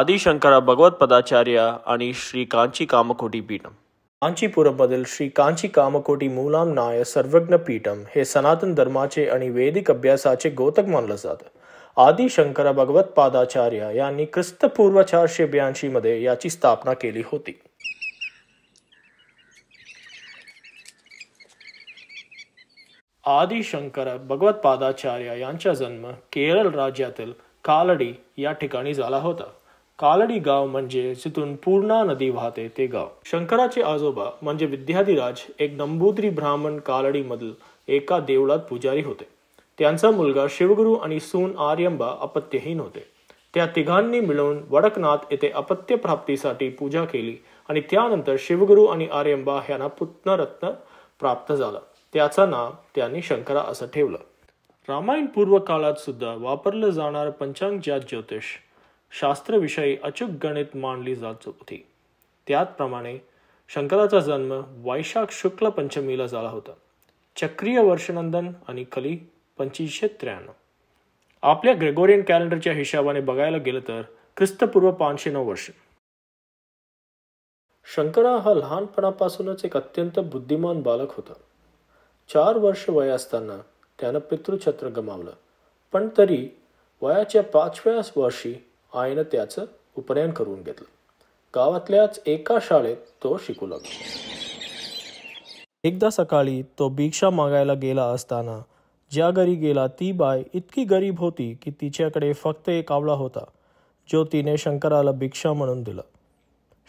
आदिशंकरा पदाचार्य आणि श्री कांची कामकोटी पीठम कांचीपुरमधील श्री कांची कामकोटी मूलाम नाय सर्वज्ञ पीठम हे सनातन धर्माचे आणि वैदिक अभ्यासाचे गोतक मानलं जातं आदिशंकर पादाचार्य यांनी ख्रिस्तपूर्व चारशे मध्ये याची स्थापना केली होती आदिशंकर पादाचार्य यांचा जन्म केरळ राज्यातील कालडी या ठिकाणी झाला होता कालडी गाव म्हणजे जिथून पूर्णा नदी वाहते ते गाव शंकराचे आजोबा म्हणजे विद्याधिराज एक नंबूद्री ब्राह्मण कालडीमधील एका देवळात पुजारी होते त्यांचा मुलगा शिवगुरु आणि सून आर्यंबा अपत्यहीन होते त्या तिघांनी मिळून वडकनाथ येथे अपत्य प्राप्तीसाठी पूजा केली आणि त्यानंतर शिवगुरु आणि आर्यंबा ह्यांना पुत्नरत्न प्राप्त झाला त्याचं नाव त्यांनी शंकरा असं ठेवलं रामायण पूर्व काळात सुद्धा वापरलं जाणार पंचांग ज्या ज्योतिष शास्त्रविषयी अचूक गणित मानली जात होती त्याचप्रमाणे शंकराचा जन्म वैशाख शुक्ल पंचमीला झाला होता चक्रीय वर्षनंदन आणि कली पंचवीसशे त्र्याण्णव आपल्या ग्रेगोरियन कॅलेंडरच्या हिशोबाने बघायला गेलं तर ख्रिस्तपूर्व पाचशे नऊ वर्ष शंकरा हा लहानपणापासूनच एक अत्यंत बुद्धिमान बालक होता चार वर्ष वय असताना त्यानं पितृछत्र गमावलं पण तरी वयाच्या पाचव्या वर्षी आईनं त्याचं उपनयन करून घेतलं गावातल्याच एका शाळेत तो शिकू लागला एकदा सकाळी तो भिक्षा मागायला गेला असताना ज्या घरी गेला ती बाय इतकी गरीब होती की तिच्याकडे फक्त एक आवळा होता जो तिने शंकराला भिक्षा म्हणून दिला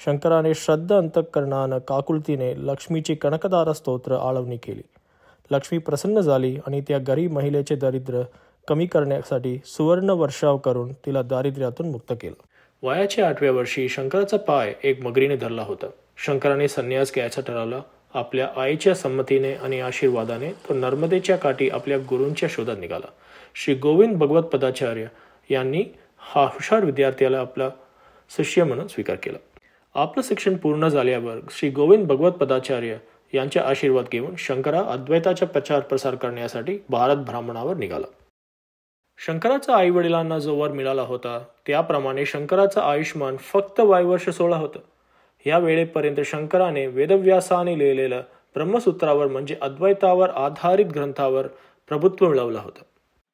शंकराने श्रद्धा अंतकरणानं काकुलतीने लक्ष्मीची कणकदार स्तोत्र आळवणी केली लक्ष्मी प्रसन्न झाली आणि त्या गरीब महिलेचे दरिद्र कमी करण्यासाठी सुवर्ण वर्षाव करून तिला दारिद्र्यातून मुक्त केलं वयाच्या आठव्या वर्षी शंकराचा पाय एक मगरीने धरला होता शंकराने संन्यास घ्यायचा ठरवला आपल्या आईच्या संमतीने आणि आशीर्वादाने तो नर्मदेच्या काठी आपल्या गुरूंच्या शोधात निघाला श्री गोविंद भगवत पदाचार्य यांनी हा हुशार विद्यार्थ्याला आपला शिष्य म्हणून स्वीकार केला आपलं शिक्षण पूर्ण झाल्यावर श्री गोविंद भगवत पदाचार्य यांच्या आशीर्वाद घेऊन शंकरा अद्वैताचा प्रचार प्रसार करण्यासाठी भारत भ्रमणावर निघाला शंकराचा आई वडिलांना जो वर मिळाला होता त्याप्रमाणे शंकराचं आयुष्यमान फक्त वर्ष सोळा होतं या वेळेपर्यंत शंकराने वेदव्यासाने लिहिलेलं ब्रह्मसूत्रावर म्हणजे अद्वैतावर आधारित ग्रंथावर प्रभुत्व मिळवलं होतं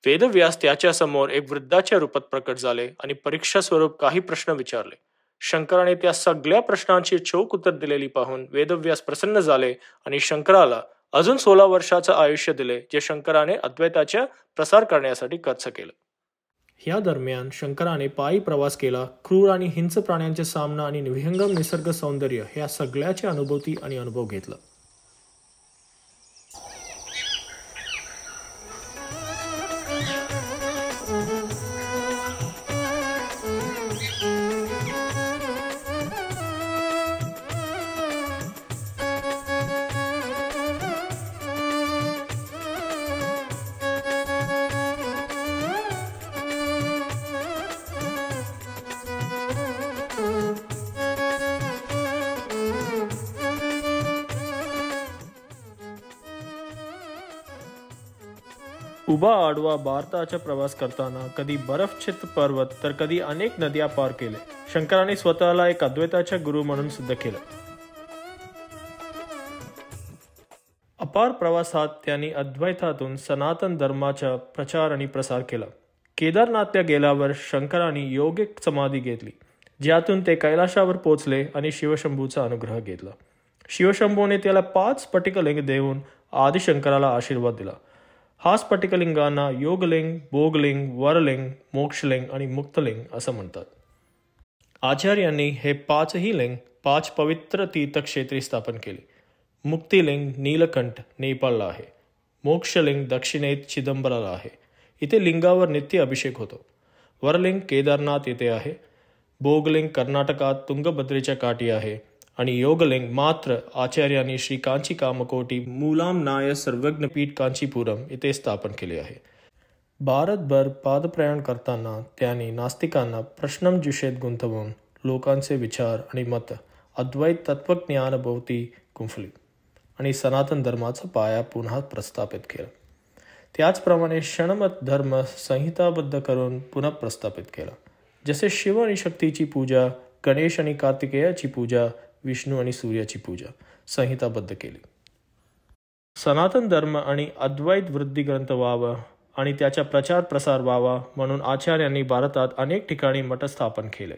वेदव्यास त्याच्या समोर एक वृद्धाच्या रूपात प्रकट झाले आणि परीक्षा स्वरूप काही प्रश्न विचारले शंकराने त्या सगळ्या प्रश्नांची चोख उत्तर दिलेली पाहून वेदव्यास प्रसन्न झाले आणि शंकराला अजून सोळा वर्षाचं आयुष्य दिले जे शंकराने अद्वैताच्या प्रसार करण्यासाठी खर्च केलं ह्या दरम्यान शंकराने पायी प्रवास केला क्रूर आणि हिंस प्राण्यांचे सामना आणि विहंगम निसर्ग सौंदर्य ह्या सगळ्याचे अनुभूती आणि अनुभव घेतला उभा आडवा भारताचा प्रवास करताना कधी बर्फछित पर्वत तर कधी अनेक नद्या पार केले शंकराने स्वतःला एक अद्वैताच्या गुरु म्हणून सिद्ध केलं अपार प्रवासात त्यांनी अद्वैतातून सनातन धर्माचा प्रचार आणि प्रसार केला केदारनाथला गेल्यावर शंकराने योगिक समाधी घेतली ज्यातून ते कैलाशावर पोचले आणि शिवशंभूचा अनुग्रह घेतला शिवशंभूने त्याला पाच पटिकलिंग देऊन आदिशंकराला आशीर्वाद दिला स्फटिकलिंगांना योगलिंग भोगलिंग वरलिंग मोक्षलिंग आणि मुक्तलिंग असं म्हणतात आचार्यांनी हे पाचही लिंग पाच पवित्र तीर्थक्षेत्री स्थापन केली मुक्तिलिंग नीलकंठ नेपाळला आहे मोक्षलिंग दक्षिणेत चिदंबराला आहे इथे लिंगावर नित्य अभिषेक होतो वरलिंग केदारनाथ येथे आहे भोगलिंग कर्नाटकात तुंगभद्रेच्या काठी आहे आणि योगलिंग मात्र आचार्यांनी श्री कांची कामकोटी मुलाम नाय सर्वज्ञ पीठ कांचीपुरम इथे स्थापन केले आहे भारतभर पादप्रयाण करताना त्यांनी नास्तिकांना जुषेत गुंतवून लोकांचे विचार आणि मत अद्वैत तत्वज्ञानभोवती गुंफली आणि सनातन धर्माचा पाया पुन्हा प्रस्थापित केला त्याचप्रमाणे क्षणमत धर्म संहिताबद्ध करून पुन्हा प्रस्थापित केला जसे शिव आणि शक्तीची पूजा गणेश आणि कार्तिकेयाची पूजा विष्णू आणि सूर्याची पूजा संहिताबद्ध केली सनातन धर्म आणि अद्वैत वृद्धी ग्रंथ व्हावा आणि त्याचा प्रचार प्रसार व्हावा म्हणून आचार्यांनी भारतात अनेक ठिकाणी मठ स्थापन केले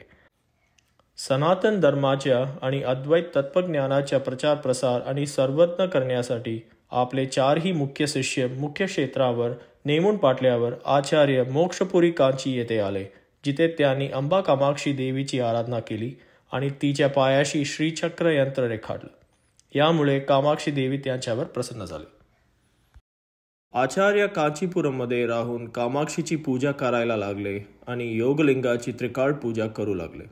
सनातन धर्माच्या आणि अद्वैत तत्त्वज्ञानाच्या प्रचार प्रसार आणि सर्वत्न करण्यासाठी आपले चारही मुख्य शिष्य मुख्य क्षेत्रावर नेमून पाटल्यावर आचार्य मोक्षपुरी कांची येथे आले जिथे त्यांनी अंबा कामाक्षी देवीची आराधना केली आणि तिच्या पायाशी श्रीचक्र यंत्र रेखाडलं यामुळे कामाक्षी देवी त्यांच्यावर प्रसन्न झाले आचार्य कांचीपुरममध्ये राहून कामाक्षीची पूजा करायला लागले आणि योगलिंगाची त्रिकाळ पूजा करू लागले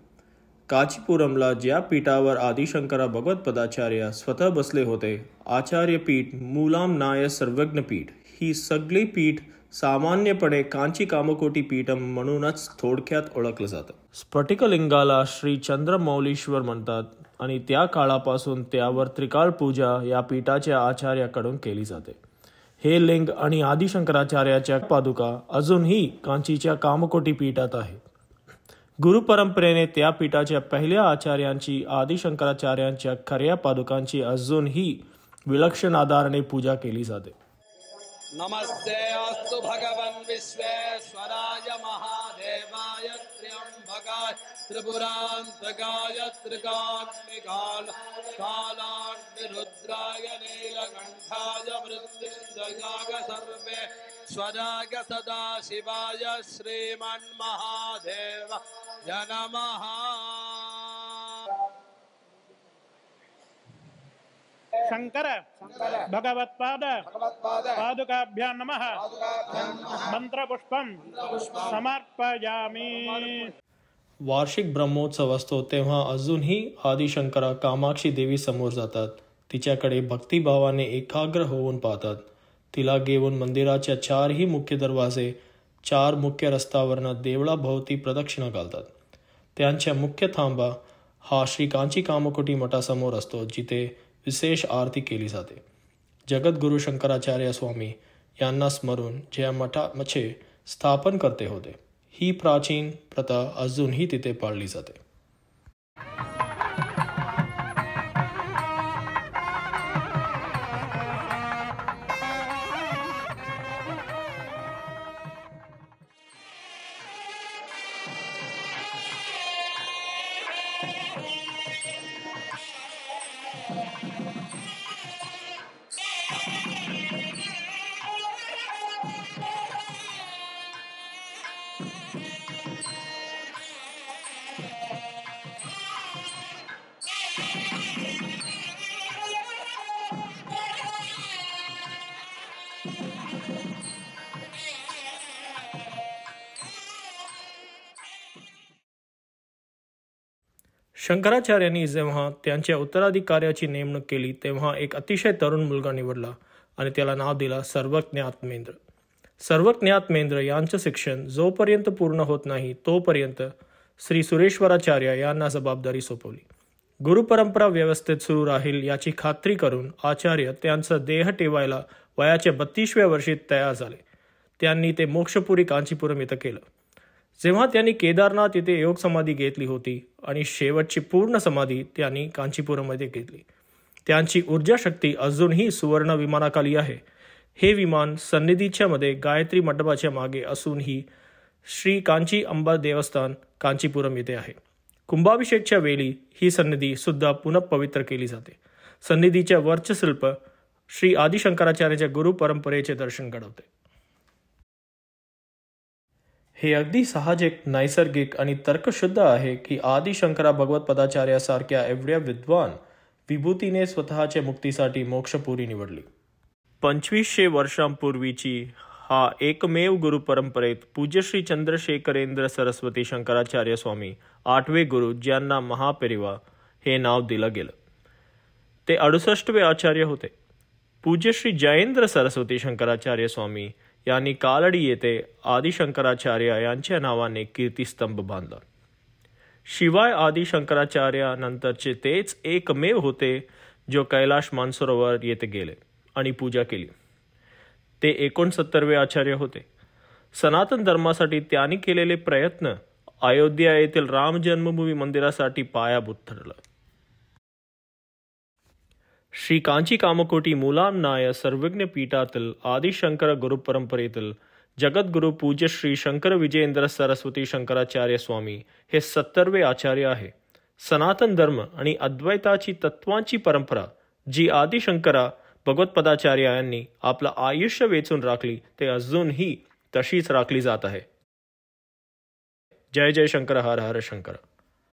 काचीपुरमला ज्या पीठावर आदिशंकरा भगवत पदाचार्य स्वतः बसले होते आचार्य पीठ मुलाम नाय सर्वज्ञ पीठ ही सगळी पीठ सामान्यपणे कांची कामकोटी पीठ म्हणूनच थोडक्यात ओळखलं जातं स्फटिकलिंगाला श्री चंद्रमौलीश्वर म्हणतात आणि त्या काळापासून त्यावर त्रिकाळ पूजा या पीठाच्या आचार्याकडून केली जाते हे लिंग आणि आदिशंकराचार्याच्या पादुका अजूनही कांचीच्या कामकोटी पीठात आहे गुरुपरंपरेने त्या पीठाच्या पहिल्या आचार्यांची आदिशंकराचार्यांच्या खऱ्या पादुकांची अजूनही विलक्षण आधाराने पूजा केली जाते नमस्ते अस्तु भगवन् विश्वेश्वराय महादेवाय त्र्यम्भकाय त्रिपुरान्तकाय त्रिकाग्निकालाग्निरुद्राय नीलकण्ठाय मृत्युञ्जयाय सर्वे स्वराय सदाशिवाय श्रीमन्महादेव जनमः शंकर पादुकाभ्या नम वार्षिक ब्रह्मोत्सव असतो तेव्हा अजूनही आदिशंकरा कामाक्षी देवी समोर जातात तिच्याकडे भक्तिभावाने एकाग्र होऊन पाहतात तिला घेऊन मंदिराच्या चारही मुख्य दरवाजे चार मुख्य रस्तावरना देवळाभोवती प्रदक्षिणा घालतात त्यांच्या मुख्य थांबा हा श्री कांची कामकोटी मठासमोर असतो जिथे विशेष आरती केली जाते जगद्गुरु शंकराचार्य स्वामी यांना स्मरून जे मठामचे स्थापन करते होते ही प्राचीन प्रथा अजूनही तिथे पाळली जाते शंकराचार्यांनी जेव्हा त्यांच्या उत्तराधिकाऱ्याची नेमणूक केली तेव्हा एक अतिशय तरुण मुलगा निवडला आणि त्याला नाव दिला सर्वज्ञ आत्मेंद्र सर्वज्ञ आत्मेंद्र यांचं शिक्षण जोपर्यंत पूर्ण होत नाही तोपर्यंत श्री सुरेश्वराचार्य यांना जबाबदारी सोपवली गुरुपरंपरा व्यवस्थेत सुरू राहील याची खात्री करून आचार्य त्यांचा देह ठेवायला वयाच्या बत्तीसव्या वर्षी तयार झाले त्यांनी ते मोक्षपुरी कांचीपुरम इथं केलं जेव्हा त्यांनी केदारनाथ येथे योग समाधी घेतली होती आणि शेवटची पूर्ण समाधी त्यांनी कांचीपुरममध्ये घेतली त्यांची ऊर्जा शक्ती अजूनही सुवर्ण विमानाखाली आहे हे विमान सन्निधीच्या मध्ये गायत्री मंडपाच्या मागे असूनही श्री कांची अंबा देवस्थान कांचीपुरम येथे आहे कुंभाभिषेकच्या वेळी ही सन्निधी सुद्धा पुनः केली जाते सन्निधीच्या वर्चशिल्प श्री आदिशंकराचार्याच्या गुरु परंपरेचे दर्शन घडवते हे अगदी साहजिक नैसर्गिक आणि तर्कशुद्ध आहे की आदिशंकरा पदाचार्यासारख्या एवढ्या विद्वान विभूतीने स्वतःच्या मुक्तीसाठी मोक्षपुरी निवडली पंचवीसशे वर्षांपूर्वीची हा एकमेव गुरुपरंपरेत श्री चंद्रशेखरेंद्र सरस्वती शंकराचार्य स्वामी आठवे गुरु ज्यांना महापेरिवा हे नाव दिलं गेलं ते अडुसष्टवे आचार्य होते पूज्यश्री जयेंद्र सरस्वती शंकराचार्य स्वामी यांनी कालडी येथे आदिशंकराचार्य यांच्या नावाने कीर्तिस्तंभ बांधला शिवाय नंतरचे तेच एकमेव होते जो कैलाश मानसरोवर येथे गेले आणि पूजा केली ते एकोणसत्तरवे आचार्य होते सनातन धर्मासाठी त्यांनी केलेले प्रयत्न अयोध्या येथील राम जन्मभूमी मंदिरासाठी पायाभूत ठरलं श्री कांची कामकोटी मूलामनाय सर्वज्ञ पीठातील आदिशंकर गुरुपरंपरेतील जगद्गुरु पूज्य श्री शंकर विजयेंद्र सरस्वती शंकराचार्य स्वामी हे सत्तरवे आचार्य आहे सनातन धर्म आणि अद्वैताची तत्वांची परंपरा जी आदिशंकरा भगवतपदाचार्य यांनी आपलं आयुष्य वेचून राखली ते अजूनही तशीच राखली जात आहे जय जय शंकर हर हर शंकर